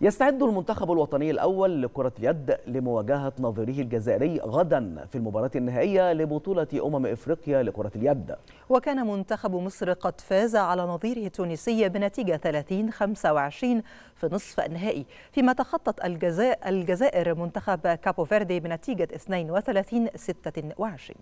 يستعد المنتخب الوطني الأول لكرة اليد لمواجهة نظيره الجزائري غدا في المباراة النهائية لبطولة أمم إفريقيا لكرة اليد وكان منتخب مصر قد فاز على نظيره التونسي بنتيجة 30-25 في نصف النهائي فيما تخطت الجزائر منتخب كابو فيردي بنتيجة 32-26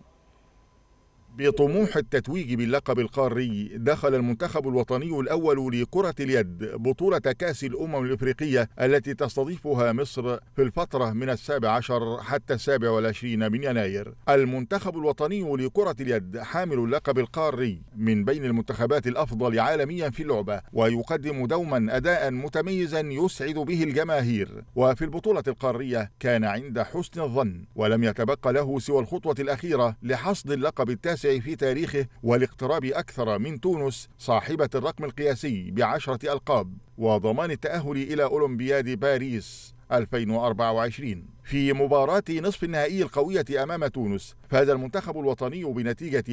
بطموح التتويج باللقب القاري دخل المنتخب الوطني الأول لكرة اليد بطولة كأس الأمم الإفريقية التي تستضيفها مصر في الفترة من السابع عشر حتى السابع والعشرين من يناير المنتخب الوطني لكرة اليد حامل اللقب القاري من بين المنتخبات الأفضل عالميا في اللعبة ويقدم دوما أداء متميزا يسعد به الجماهير وفي البطولة القارية كان عند حسن الظن ولم يتبقى له سوى الخطوة الأخيرة لحصد اللقب التاسع في تاريخه والاقتراب أكثر من تونس صاحبة الرقم القياسي بعشرة ألقاب وضمان التأهل إلى أولمبياد باريس 2024 في مباراة نصف النهائي القوية أمام تونس فاز المنتخب الوطني بنتيجة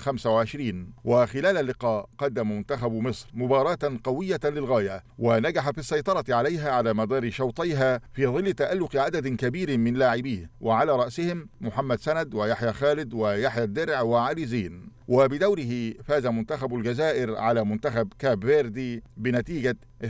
30-25 وخلال اللقاء قدم منتخب مصر مباراة قوية للغاية ونجح في السيطرة عليها على مدار شوطيها في ظل تألق عدد كبير من لاعبيه وعلى رأسهم محمد سند ويحيى خالد ويحيى الدرع وعلي زين وبدوره فاز منتخب الجزائر على منتخب كاب فيردي بنتيجة 32-26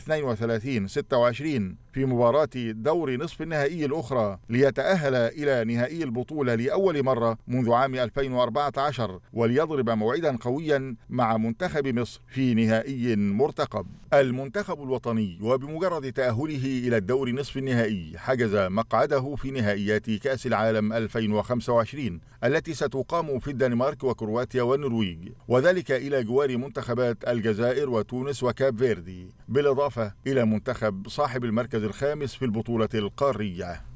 في مباراة دور نصف النهائي الأخرى ليتأهل إلى نهائي البطولة لأول مرة منذ عام 2014 وليضرب موعدا قويا مع منتخب مصر في نهائي مرتقب المنتخب الوطني وبمجرد تأهله إلى الدور نصف النهائي حجز مقعده في نهائيات كأس العالم 2025 التي ستقام في الدنمارك وكرواتيا والنرويج وذلك إلى جوار منتخبات الجزائر وتونس وكاب فيردي بالإضافة إلى منتخب صاحب المركز الخامس في البطولة القارية